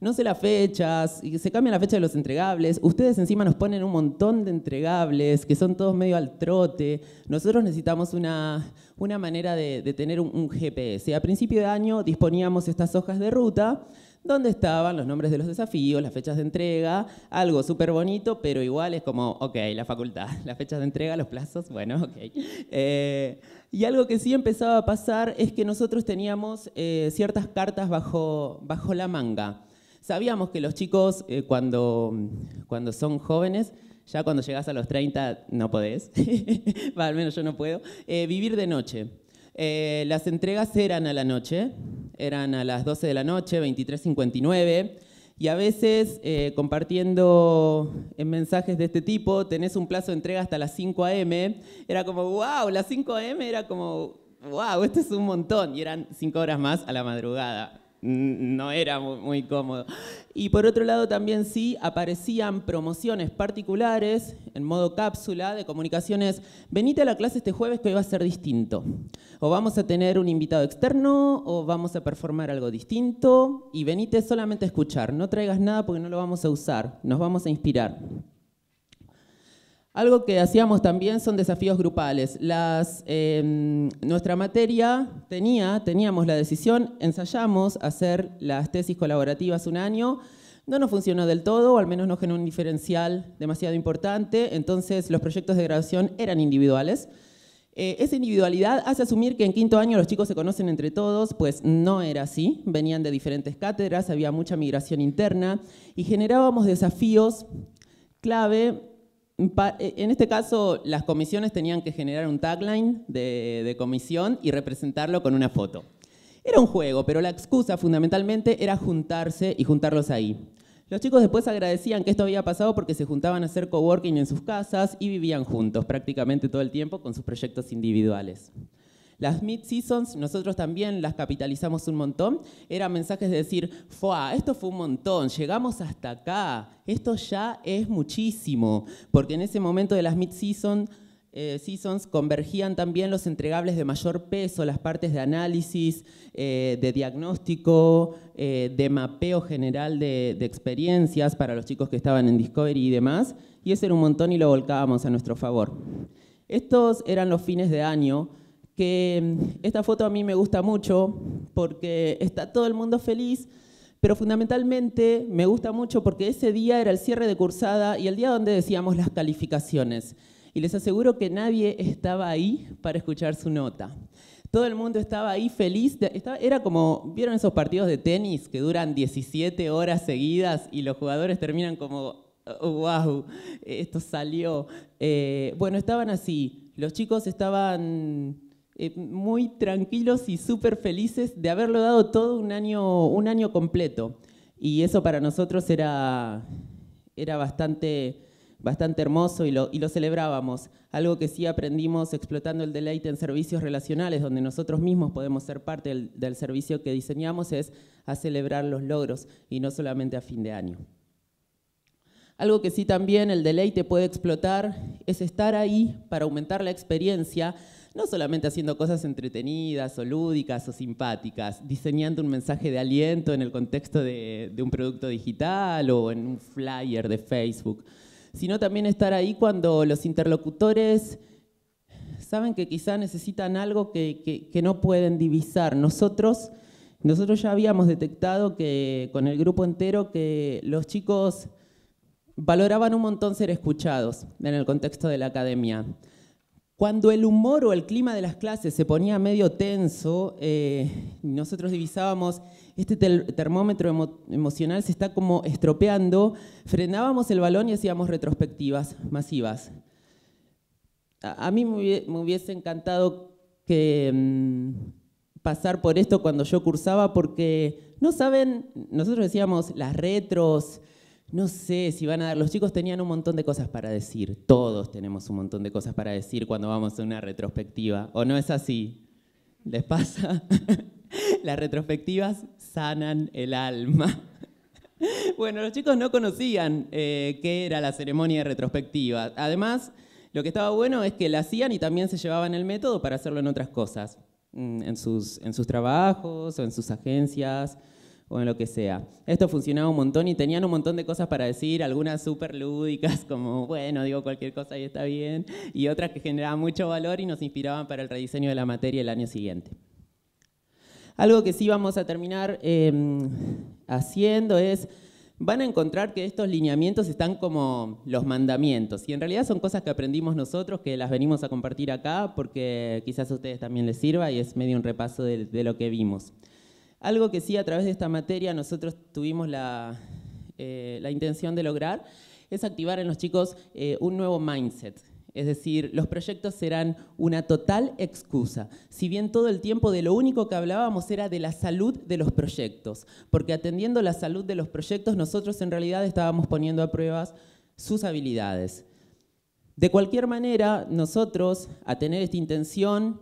No sé las fechas, y se cambia la fecha de los entregables, ustedes encima nos ponen un montón de entregables, que son todos medio al trote, nosotros necesitamos una, una manera de, tener un, GPS. A principio de año disponíamos estas hojas de ruta, donde estaban los nombres de los desafíos, las fechas de entrega, algo súper bonito, pero igual es como, ok, la facultad, las fechas de entrega, los plazos, bueno, ok. Eh, y algo que sí empezaba a pasar es que nosotros teníamos eh, ciertas cartas bajo, bajo la manga. Sabíamos que los chicos eh, cuando, cuando son jóvenes, ya cuando llegas a los 30 no podés, al menos yo no puedo, eh, vivir de noche. las entregas eran a la noche, eran a las 12 de la noche, 23.59. Y a veces, eh, compartiendo en eh, mensajes de este tipo, tenés un plazo de entrega hasta las 5 a.m. Era como, wow, las 5 a.m. era como, wow, esto es un montón. Y eran 5 horas más a la madrugada no era muy, cómodo. Y por otro lado también sí aparecían promociones particulares en modo cápsula de comunicaciones, venite a la clase este jueves que hoy va a ser distinto. O vamos a tener un invitado externo o vamos a performar algo distinto y venite solamente a escuchar, no traigas nada porque no lo vamos a usar, nos vamos a inspirar. Algo que hacíamos también son desafíos grupales. Las, em, nuestra materia tenía, teníamos la decisión, ensayamos hacer las tesis colaborativas un año, no nos funcionó del todo, o al menos no generó un diferencial demasiado importante, entonces los proyectos de graduación eran individuales. Eh, esa individualidad hace asumir que en quinto año los chicos se conocen entre todos, pues no era así, venían de diferentes cátedras, había mucha migración interna y generábamos desafíos clave eh, en este caso, las comisiones tenían que generar un tagline de, comisión y representarlo con una foto. Era un juego, pero la excusa fundamentalmente era juntarse y juntarlos ahí. Los chicos después agradecían que esto había pasado porque se juntaban a hacer coworking en sus casas y vivían juntos prácticamente todo el tiempo con sus proyectos individuales. Las mid-seasons nosotros también las capitalizamos un montón. Eran mensajes de decir, Fua, esto fue un montón, llegamos hasta acá, esto ya es muchísimo. Porque en ese momento de las mid-seasons eh, convergían también los entregables de mayor peso, las partes de análisis, eh, de diagnóstico, eh, de mapeo general de, de, experiencias para los chicos que estaban en Discovery y demás, y ese era un montón y lo volcábamos a nuestro favor. Estos eran los fines de año, que mm, esta foto a mí me gusta mucho porque está todo el mundo feliz, pero fundamentalmente me gusta mucho porque ese día era el cierre de cursada y el día donde decíamos las calificaciones. Y les aseguro que nadie estaba ahí para escuchar su nota. Todo el mundo estaba ahí feliz. era como, ¿vieron esos partidos de tenis que duran 17 horas seguidas y los jugadores terminan como, oh, wow, esto salió? Eh, bueno, estaban así. Los chicos estaban eh, muy tranquilos y súper felices de haberlo dado todo un año, un año completo. Y eso para nosotros era, era bastante, bastante hermoso y lo, y lo celebrábamos. Algo que sí aprendimos explotando el deleite en servicios relacionales, donde nosotros mismos podemos ser parte del, del servicio que diseñamos, es a celebrar los logros y no solamente a fin de año. Algo que sí también el deleite puede explotar es estar ahí para aumentar la experiencia no solamente haciendo cosas entretenidas o lúdicas o simpáticas, diseñando un mensaje de aliento en el contexto de, un producto digital o en un flyer de Facebook, sino también estar ahí cuando los interlocutores saben que quizá necesitan algo que, no pueden divisar. Nosotros, nosotros ya habíamos detectado que con el grupo entero que los chicos valoraban un montón ser escuchados en el contexto de la academia. Cuando el humor o el clima de las clases se ponía medio tenso, eh, nosotros divisábamos, este termómetro emocional se está como estropeando, frenábamos el balón y hacíamos retrospectivas masivas. A, mí me hubiese encantado mm, pasar por esto cuando yo cursaba, porque no saben, nosotros decíamos las retros, no sé si van a dar, los chicos tenían un montón de cosas para decir, todos tenemos un montón de cosas para decir cuando vamos a una retrospectiva, ¿o no es así? ¿Les pasa? Las retrospectivas sanan el alma. Bueno, los chicos no conocían eh, qué era la ceremonia de retrospectiva. Además, lo que estaba bueno es que la hacían y también se llevaban el método para hacerlo en otras cosas, mm, en sus, en sus trabajos o en sus agencias en lo que sea. Esto funcionaba un montón y tenían un montón de cosas para decir, algunas súper lúdicas, como, bueno, digo cualquier cosa y está bien, y otras que generaban mucho valor y nos inspiraban para el rediseño de la materia el año siguiente. Algo que sí vamos a terminar em, haciendo es, van a encontrar que estos lineamientos están como los mandamientos, y en realidad son cosas que aprendimos nosotros, que las venimos a compartir acá, porque quizás a ustedes también les sirva y es medio un repaso de lo que vimos. Algo que sí a través de esta materia nosotros tuvimos la, eh, intención de lograr es activar en los chicos eh, un nuevo mindset. Es decir, los proyectos serán una total excusa. Si bien todo el tiempo de lo único que hablábamos era de la salud de los proyectos, porque atendiendo la salud de los proyectos nosotros en realidad estábamos poniendo a pruebas sus habilidades. De cualquier manera, nosotros, a tener esta intención,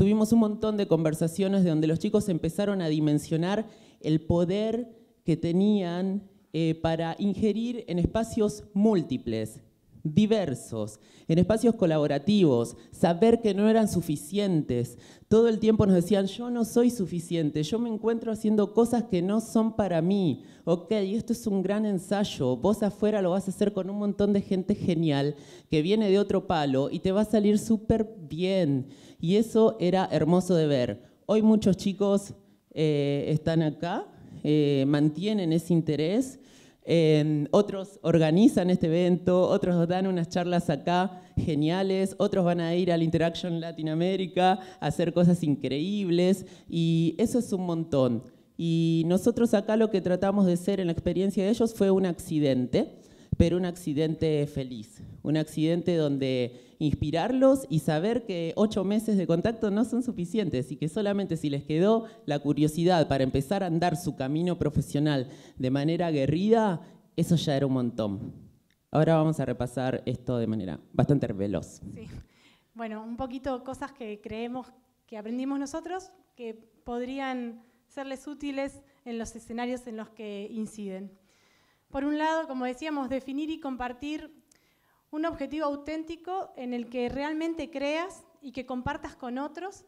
tuvimos un montón de conversaciones donde los chicos empezaron a dimensionar el poder que tenían eh, para ingerir en espacios múltiples, diversos, en espacios colaborativos, saber que no eran suficientes. Todo el tiempo nos decían, yo no soy suficiente, yo me encuentro haciendo cosas que no son para mí. Ok, esto es un gran ensayo, vos afuera lo vas a hacer con un montón de gente genial que viene de otro palo y te va a salir súper bien y eso era hermoso de ver. Hoy muchos chicos eh, están acá, eh, mantienen ese interés, eh, otros organizan este evento, otros dan unas charlas acá geniales, otros van a ir al Interaction Latinoamérica a hacer cosas increíbles y eso es un montón. Y nosotros acá lo que tratamos de hacer en la experiencia de ellos fue un accidente, pero un accidente feliz, un accidente donde inspirarlos y saber que ocho meses de contacto no son suficientes y que solamente si les quedó la curiosidad para empezar a andar su camino profesional de manera aguerrida, eso ya era un montón. Ahora vamos a repasar esto de manera bastante veloz. Sí. Bueno, un poquito cosas que creemos que aprendimos nosotros que podrían serles útiles en los escenarios en los que inciden. Por un lado, como decíamos, definir y compartir un objetivo auténtico en el que realmente creas y que compartas con otros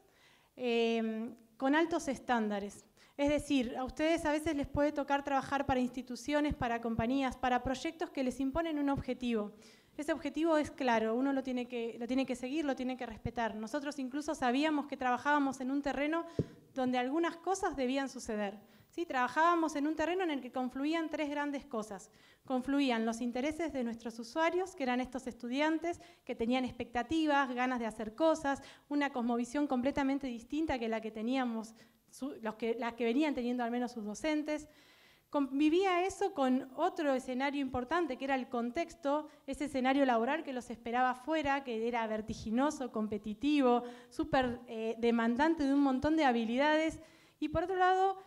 em, con altos estándares. Es decir, a ustedes a veces les puede tocar trabajar para instituciones, para compañías, para proyectos que les imponen un objetivo. Ese objetivo es claro, uno lo tiene, que, lo tiene que seguir, lo tiene que respetar. Nosotros incluso sabíamos que trabajábamos en un terreno donde algunas cosas debían suceder. ¿Sí? Trabajábamos en un terreno en el que confluían tres grandes cosas. Confluían los intereses de nuestros usuarios, que eran estos estudiantes que tenían expectativas, ganas de hacer cosas, una cosmovisión completamente distinta que la que que venían teniendo al menos sus docentes convivía eso con otro escenario importante, que era el contexto, ese escenario laboral que los esperaba fuera, que era vertiginoso, competitivo, súper eh, demandante de un montón de habilidades. Y por otro lado,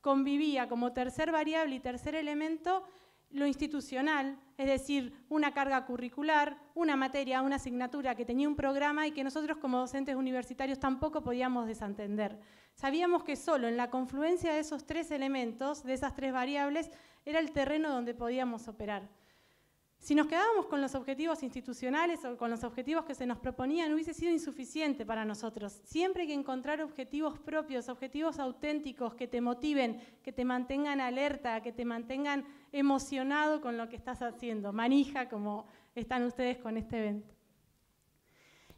convivía como tercer variable y tercer elemento lo institucional, es decir, una carga curricular, una materia, una asignatura que tenía un programa y que nosotros como docentes universitarios tampoco podíamos desentender. Sabíamos que solo en la confluencia de esos tres elementos, de esas tres variables, era el terreno donde podíamos operar. Si nos quedábamos con los objetivos institucionales o con los objetivos que se nos proponían, hubiese sido insuficiente para nosotros. Siempre hay que encontrar objetivos propios, objetivos auténticos que te motiven, que te mantengan alerta, que te mantengan emocionado con lo que estás haciendo, manija como están ustedes con este evento.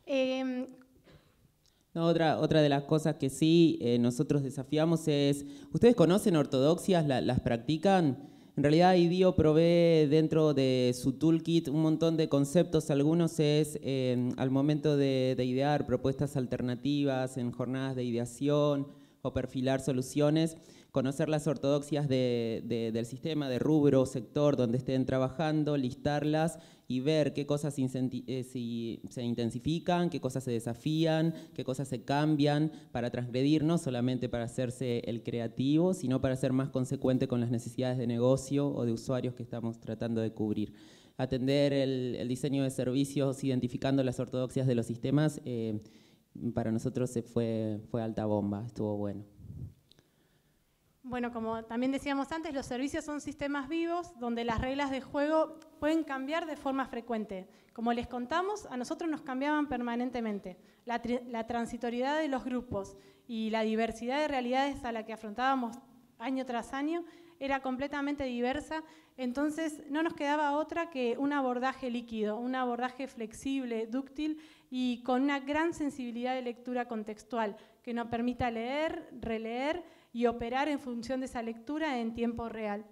Em, otra, otra de las cosas que sí eh, nosotros desafiamos es, ¿ustedes conocen ortodoxias? ¿Las practican? En realidad IDIO provee dentro de su toolkit un montón de conceptos, algunos es em, al momento de, idear propuestas alternativas en jornadas de ideación o perfilar soluciones, conocer las ortodoxias del sistema, de rubro, sector donde estén trabajando, listarlas y ver qué cosas eh, se, intensifican, qué cosas se desafían, qué cosas se cambian para transgredir, no solamente para hacerse el creativo, sino para ser más consecuente con las necesidades de negocio o de usuarios que estamos tratando de cubrir atender el, diseño de servicios identificando las ortodoxias de los sistemas, eh, para nosotros se fue, fue alta bomba, estuvo bueno. Bueno, como también decíamos antes, los servicios son sistemas vivos donde las reglas de juego pueden cambiar de forma frecuente. Como les contamos, a nosotros nos cambiaban permanentemente. La, transitoriedad de los grupos y la diversidad de realidades a la que afrontábamos año tras año era completamente diversa, entonces no nos quedaba otra que un abordaje líquido, un abordaje flexible, dúctil y con una gran sensibilidad de lectura contextual que nos permita leer, releer y operar en función de esa lectura en tiempo real.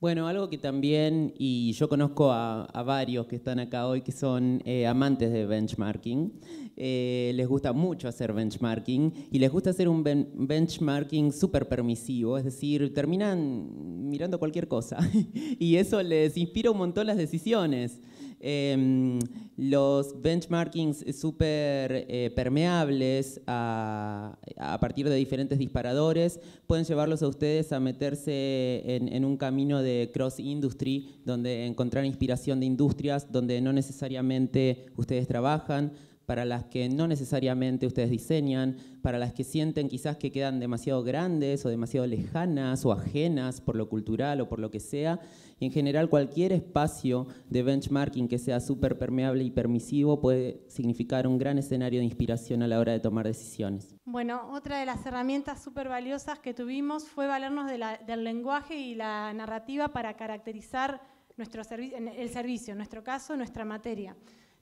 Bueno, algo que también, y yo conozco a, varios que están acá hoy que son eh, amantes de benchmarking, eh, les gusta mucho hacer benchmarking y les gusta hacer un benchmarking súper permisivo, es decir, terminan mirando cualquier cosa y eso les inspira un montón las decisiones. Em, los benchmarkings súper eh, permeables a, partir de diferentes disparadores pueden llevarlos a ustedes a meterse en, en un camino de cross-industry, donde encontrar inspiración de industrias donde no necesariamente ustedes trabajan, para las que no necesariamente ustedes diseñan, para las que sienten quizás que quedan demasiado grandes o demasiado lejanas o ajenas por lo cultural o por lo que sea. en general cualquier espacio de benchmarking que sea súper permeable y permisivo puede significar un gran escenario de inspiración a la hora de tomar decisiones. Bueno, otra de las herramientas súper valiosas que tuvimos fue valernos del lenguaje y la narrativa para caracterizar nuestro el servicio, en nuestro caso, nuestra materia.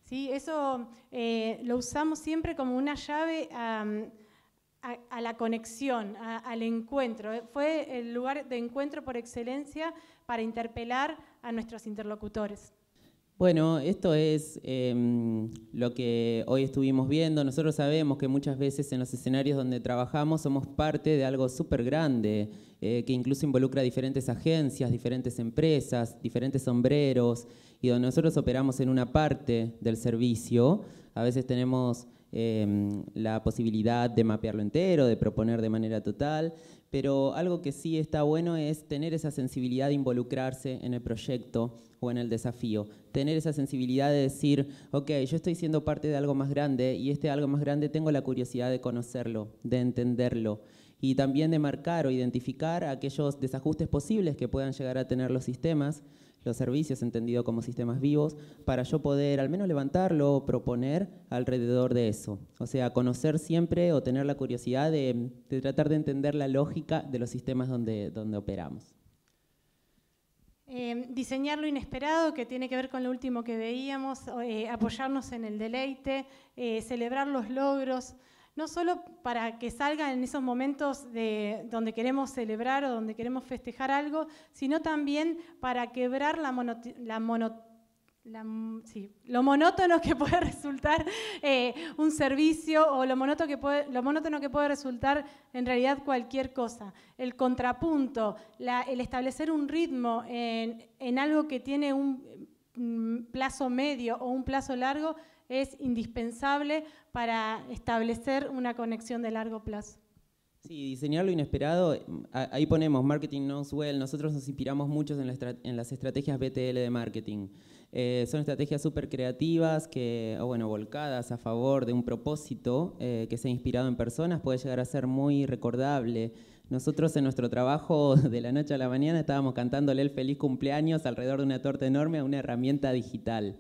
¿sí? Eso eh, lo usamos siempre como una llave a, mm, la conexión, al encuentro. Eh, fue el lugar de encuentro por excelencia para interpelar a nuestros interlocutores. Bueno, esto es em, lo que hoy estuvimos viendo. Nosotros sabemos que muchas veces en los escenarios donde trabajamos somos parte de algo súper grande, eh, que incluso involucra diferentes agencias, diferentes empresas, diferentes sombreros, y donde nosotros operamos en una parte del servicio. A veces tenemos em, la posibilidad de mapearlo entero, de proponer de manera total, pero algo que sí está bueno es tener esa sensibilidad de involucrarse en el proyecto o en el desafío. Tener esa sensibilidad de decir, ok, yo estoy siendo parte de algo más grande y este algo más grande tengo la curiosidad de conocerlo, de entenderlo y también de marcar o identificar aquellos desajustes posibles que puedan llegar a tener los sistemas, los servicios entendidos como sistemas vivos, para yo poder al menos levantarlo o proponer alrededor de eso. O sea, conocer siempre o tener la curiosidad de, de tratar de entender la lógica de los sistemas donde, donde operamos. Em, diseñar lo inesperado, que tiene que ver con lo último que veíamos, eh, apoyarnos en el deleite, eh, celebrar los logros, no solo para que salgan en esos momentos de donde queremos celebrar o donde queremos festejar algo, sino también para quebrar la, monotonía la, sí, lo monótono que puede resultar eh, un servicio o lo monótono, que puede, lo monótono que puede resultar en realidad cualquier cosa. El contrapunto, el establecer un ritmo en, algo que tiene un mm, plazo medio o un plazo largo es indispensable para establecer una conexión de largo plazo. Sí, diseñar inesperado, ahí ponemos marketing knows well, nosotros nos inspiramos mucho en, las estrategias BTL de marketing. Eh, son estrategias súper creativas, que, bueno, volcadas a favor de un propósito eh, que se ha inspirado en personas, puede llegar a ser muy recordable. Nosotros en nuestro trabajo de la noche a la mañana estábamos cantándole el feliz cumpleaños alrededor de una torta enorme a una herramienta digital.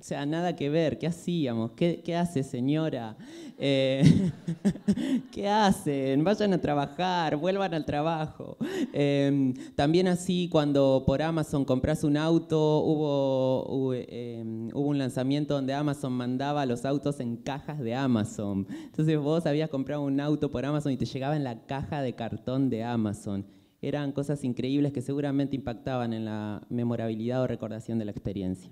O sea, nada que ver, ¿qué hacíamos? ¿Qué, hace señora? Eh, ¿Qué hacen? Vayan a trabajar, vuelvan al trabajo. Em, también así cuando por Amazon compras un auto, em, hubo, un lanzamiento donde Amazon mandaba los autos en cajas de Amazon. Entonces vos habías comprado un auto por Amazon y te llegaba en la caja de cartón de Amazon. Eran cosas increíbles que seguramente impactaban en la memorabilidad o recordación de la experiencia.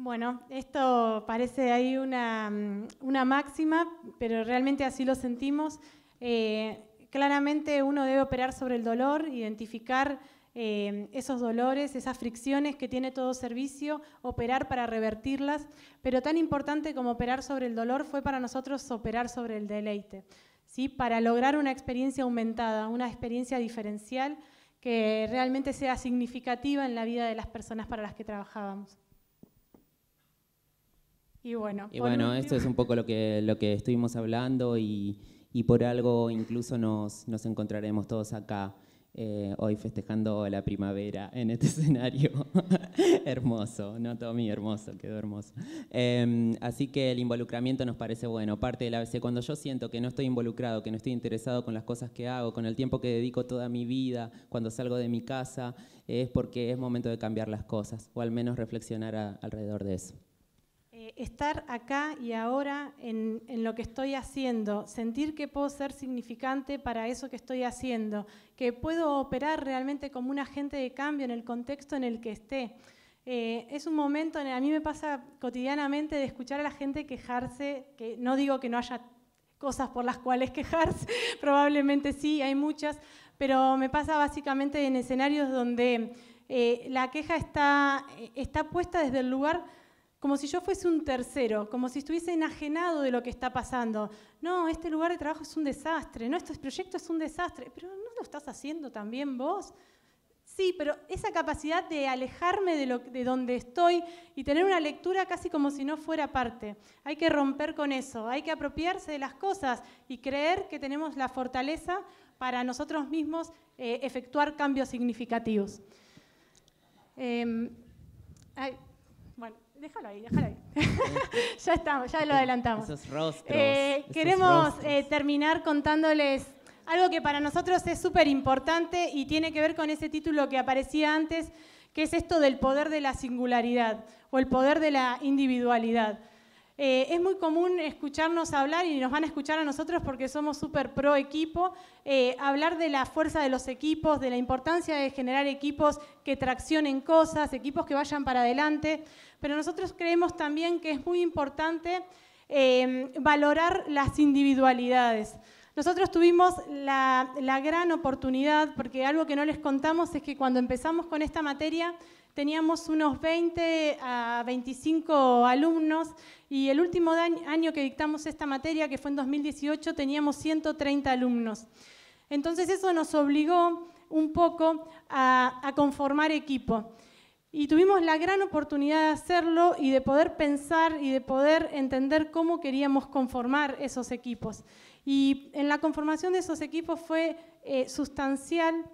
Bueno, esto parece ahí mm, una, máxima, pero realmente así lo sentimos. Eh, claramente uno debe operar sobre el dolor, identificar eh, esos dolores, esas fricciones que tiene todo servicio, operar para revertirlas, pero tan importante como operar sobre el dolor fue para nosotros operar sobre el deleite, ¿sí? para lograr una experiencia aumentada, una experiencia diferencial que realmente sea significativa en la vida de las personas para las que trabajábamos. Y bueno, esto es un poco lo que, lo que estuvimos hablando y, por algo incluso nos, encontraremos todos acá eh, hoy festejando la primavera en este escenario. hermoso, no todo mi hermoso, quedó hermoso. Em, así que el involucramiento nos parece bueno, parte de la vez Cuando yo siento que no estoy involucrado, que no estoy interesado con las cosas que hago, con el tiempo que dedico toda mi vida, cuando salgo de mi casa, es porque es momento de cambiar las cosas, o al menos reflexionar alrededor de eso. Eh, estar acá y ahora en, lo que estoy haciendo, sentir que puedo ser significante para eso que estoy haciendo, que puedo operar realmente como un agente de cambio en el contexto en el que esté. Eh, es un momento, en el, a mí me pasa cotidianamente de escuchar a la gente quejarse, que no digo que no haya cosas por las cuales quejarse, probablemente sí, hay muchas, pero me pasa básicamente en escenarios donde eh, la queja está puesta desde el lugar como si yo fuese un tercero, como si estuviese enajenado de lo que está pasando. No, este lugar de trabajo es un desastre, no, este proyecto es un desastre, pero ¿no lo estás haciendo también vos? Sí, pero esa capacidad de alejarme de, donde estoy y tener una lectura casi como si no fuera parte. Hay que romper con eso, hay que apropiarse de las cosas y creer que tenemos la fortaleza para nosotros mismos eh, efectuar cambios significativos. Em, Déjalo ahí, déjalo ahí. ya estamos, ya lo adelantamos. Esos rostros, eh, queremos eh, terminar contándoles algo que para nosotros es súper importante y tiene que ver con ese título que aparecía antes, que es esto del poder de la singularidad o el poder de la individualidad. Eh, es muy común escucharnos hablar, y nos van a escuchar a nosotros porque somos súper pro equipo, eh, hablar de la fuerza de los equipos, de la importancia de generar equipos que traccionen cosas, equipos que vayan para adelante, pero nosotros creemos también que es muy importante em, valorar las individualidades. Nosotros tuvimos la gran oportunidad, porque algo que no les contamos es que cuando empezamos con esta materia, teníamos unos 20 a 25 alumnos y el último año que dictamos esta materia, que fue en 2018, teníamos 130 alumnos. Entonces eso nos obligó un poco a, conformar equipo. Y tuvimos la gran oportunidad de hacerlo y de poder pensar y de poder entender cómo queríamos conformar esos equipos. Y en la conformación de esos equipos fue eh, sustancial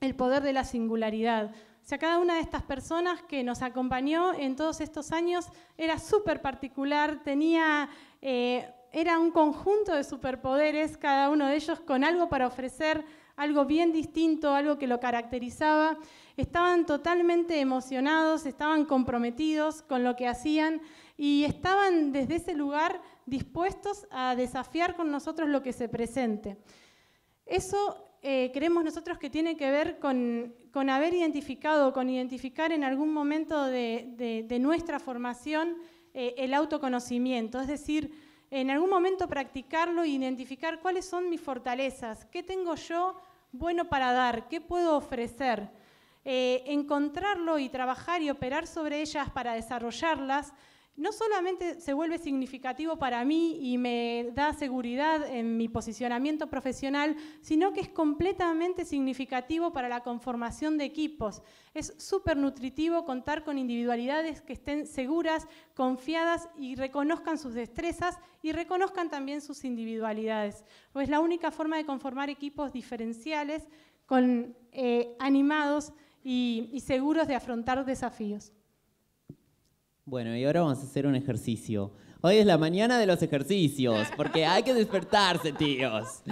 el poder de la singularidad, cada una de estas personas que nos acompañó en todos estos años era súper particular, tenía, eh, era un conjunto de superpoderes, cada uno de ellos con algo para ofrecer, algo bien distinto, algo que lo caracterizaba. Estaban totalmente emocionados, estaban comprometidos con lo que hacían y estaban desde ese lugar dispuestos a desafiar con nosotros lo que se presente. Eso eh, creemos nosotros que tiene que ver con, haber identificado, con identificar en algún momento de, nuestra formación eh, el autoconocimiento, es decir, en algún momento practicarlo e identificar cuáles son mis fortalezas, qué tengo yo bueno para dar, qué puedo ofrecer, eh, encontrarlo y trabajar y operar sobre ellas para desarrollarlas no solamente se vuelve significativo para mí y me da seguridad en mi posicionamiento profesional, sino que es completamente significativo para la conformación de equipos. Es súper nutritivo contar con individualidades que estén seguras, confiadas y reconozcan sus destrezas y reconozcan también sus individualidades. es pues la única forma de conformar equipos diferenciales, con, eh, animados y seguros de afrontar desafíos. Bueno, y ahora vamos a hacer un ejercicio. Hoy es la mañana de los ejercicios, porque hay que despertarse, tíos.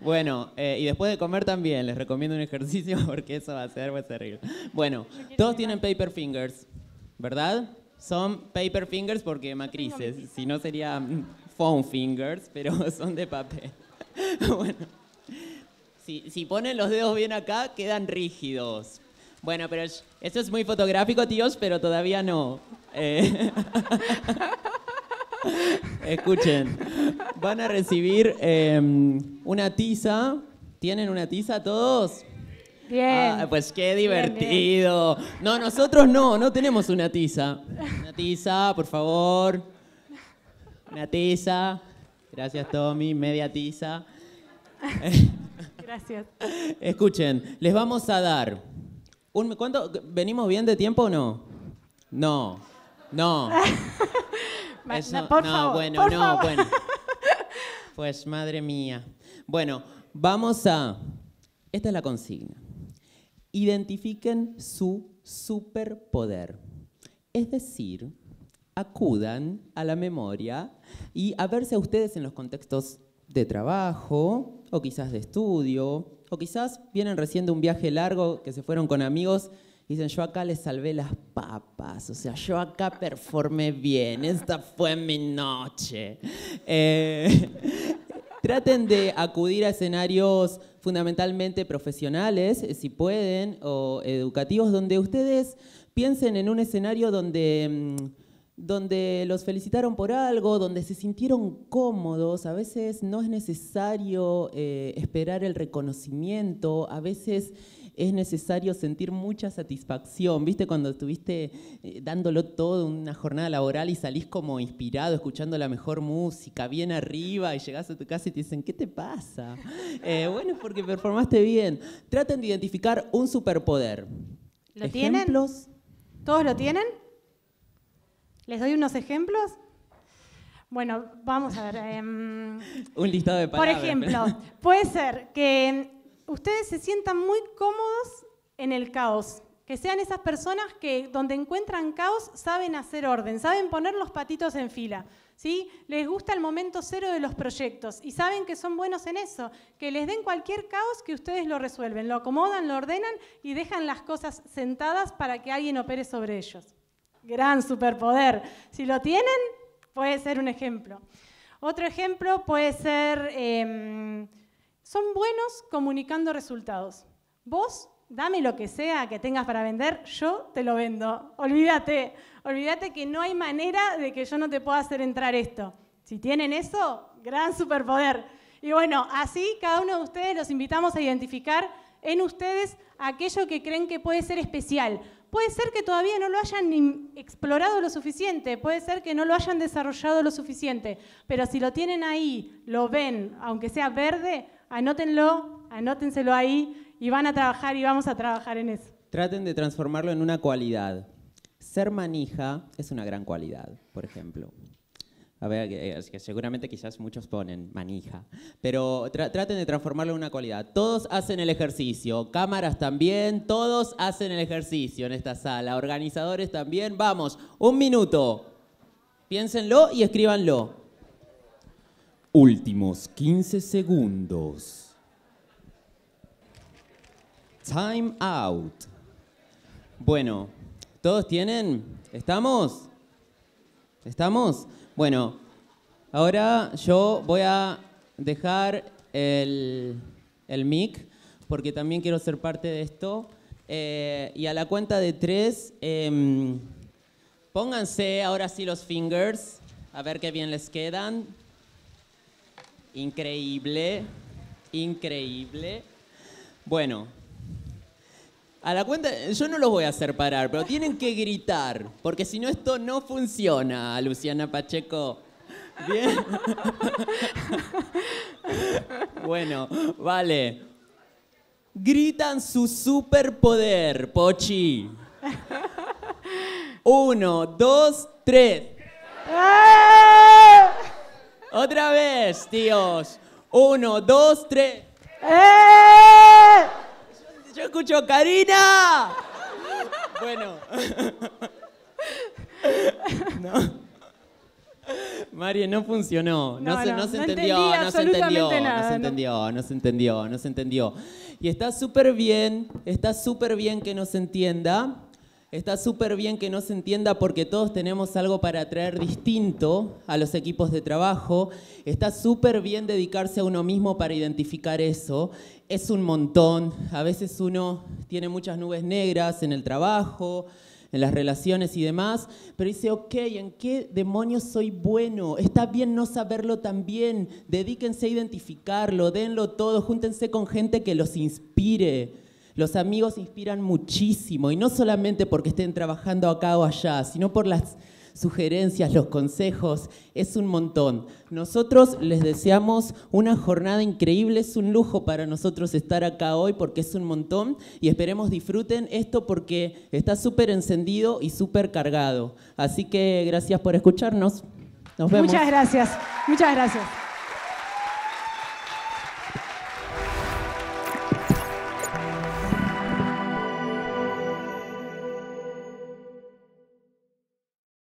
Bueno, eh, y después de comer también, les recomiendo un ejercicio porque eso va a ser, terrible. Bueno, todos tienen paper fingers, ¿verdad? Son paper fingers porque macrices, si no serían phone fingers, pero son de papel. Bueno, si, si ponen los dedos bien acá, quedan rígidos. Bueno, pero esto es muy fotográfico, tíos, pero todavía no. Eh, escuchen, van a recibir em, una tiza. ¿Tienen una tiza todos? Bien. Ah, pues qué divertido. No, nosotros no, no tenemos una tiza. Una tiza, por favor. Una tiza. Gracias, Tommy. Media tiza. Gracias. Escuchen, les vamos a dar. ¿Venimos bien de tiempo o no? No. No. no, bueno, no, bueno. Pues madre mía. Bueno, vamos a... Esta es la consigna. Identifiquen su superpoder. Es decir, acudan a la memoria y a verse a ustedes en los contextos de trabajo o quizás de estudio o quizás vienen recién de un viaje largo que se fueron con amigos Dicen, yo acá les salvé las papas, o sea, yo acá performé bien, esta fue mi noche. Eh, traten de acudir a escenarios fundamentalmente profesionales, eh, si pueden, o educativos, donde ustedes piensen en un escenario donde, mm, donde los felicitaron por algo, donde se sintieron cómodos. A veces no es necesario eh, esperar el reconocimiento, a veces es necesario sentir mucha satisfacción. ¿Viste cuando estuviste eh, dándolo todo una jornada laboral y salís como inspirado, escuchando la mejor música, bien arriba, y llegás a tu casa y te dicen, ¿qué te pasa? Eh, bueno, porque performaste bien. Traten de identificar un superpoder. ¿Lo tienen? ¿Todos lo tienen? ¿Les doy unos ejemplos? Bueno, vamos a ver. Em, un listado de palabras. Por ejemplo, puede ser que ustedes se sientan muy cómodos en el caos, que sean esas personas que donde encuentran caos saben hacer orden, saben poner los patitos en fila, ¿sí? Les gusta el momento cero de los proyectos y saben que son buenos en eso, que les den cualquier caos que ustedes lo resuelven, lo acomodan, lo ordenan y dejan las cosas sentadas para que alguien opere sobre ellos. Gran superpoder. Si lo tienen, puede ser un ejemplo. Otro ejemplo puede ser... Em, son buenos comunicando resultados. Vos, dame lo que sea que tengas para vender, yo te lo vendo. Olvídate, olvídate que no hay manera de que yo no te pueda hacer entrar esto. Si tienen eso, gran superpoder. Y bueno, así cada uno de ustedes los invitamos a identificar en ustedes aquello que creen que puede ser especial. Puede ser que todavía no lo hayan explorado lo suficiente, puede ser que no lo hayan desarrollado lo suficiente, pero si lo tienen ahí, lo ven, aunque sea verde, Anótenlo, anótenselo ahí y van a trabajar y vamos a trabajar en eso. Traten de transformarlo en una cualidad. Ser manija es una gran cualidad, por ejemplo. A ver, eh, seguramente quizás muchos ponen manija, pero traten de transformarlo en una cualidad. Todos hacen el ejercicio, cámaras también, todos hacen el ejercicio en esta sala, organizadores también. Vamos, un minuto. Piénsenlo y escríbanlo. Últimos 15 segundos. Time out. Bueno, ¿todos tienen? ¿Estamos? ¿Estamos? Bueno, ahora yo voy a dejar el, el mic porque también quiero ser parte de esto. Eh, y a la cuenta de tres, em, pónganse ahora sí los fingers, a ver qué bien les quedan. Increíble, increíble. Bueno, a la cuenta, yo no los voy a hacer parar, pero tienen que gritar, porque si no esto no funciona, Luciana Pacheco. Bien. bueno, vale. Gritan su superpoder, Pochi. Uno, dos, tres. ¡Ah! Otra vez, tíos. Uno, dos, tres. ¡Eh! Yo, escucho Karina. Bueno. no. no funcionó. No, se, no, se, entendió, no se entendió, se entendió, no se entendió, no se entendió. Y está súper bien, está súper bien que nos entienda. Está súper bien que no se entienda porque todos tenemos algo para atraer distinto a los equipos de trabajo. Está súper bien dedicarse a uno mismo para identificar eso. Es un montón. A veces uno tiene muchas nubes negras en el trabajo, en las relaciones y demás, pero dice, ok, ¿en qué demonios soy bueno? Está bien no saberlo también, dedíquense a identificarlo, denlo todo, júntense con gente que los inspire, los amigos inspiran muchísimo y no solamente porque estén trabajando acá o allá, sino por las sugerencias, los consejos, es un montón. Nosotros les deseamos una jornada increíble, es un lujo para nosotros estar acá hoy porque es un montón y esperemos disfruten esto porque está súper encendido y súper cargado. Así que gracias por escucharnos. Nos vemos. Muchas gracias, muchas gracias.